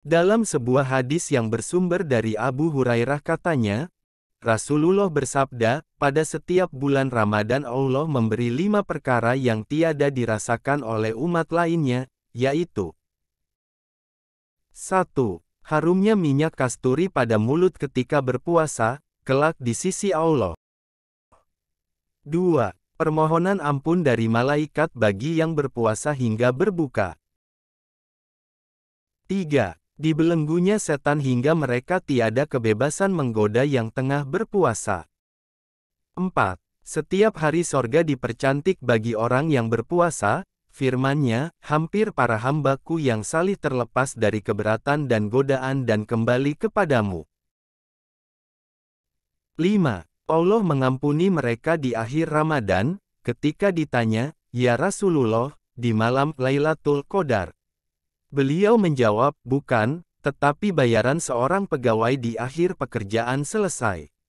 Dalam sebuah hadis yang bersumber dari Abu Hurairah katanya, Rasulullah bersabda, pada setiap bulan Ramadan Allah memberi lima perkara yang tiada dirasakan oleh umat lainnya, yaitu 1. Harumnya minyak kasturi pada mulut ketika berpuasa, kelak di sisi Allah. 2. Permohonan ampun dari malaikat bagi yang berpuasa hingga berbuka. 3. Dibelenggunya setan hingga mereka tiada kebebasan menggoda yang tengah berpuasa. 4. Setiap hari sorga dipercantik bagi orang yang berpuasa, firmannya, hampir para hambaku yang salih terlepas dari keberatan dan godaan dan kembali kepadamu. 5. Allah mengampuni mereka di akhir Ramadan, ketika ditanya, Ya Rasulullah, di malam Lailatul Qadar. Beliau menjawab, bukan, tetapi bayaran seorang pegawai di akhir pekerjaan selesai.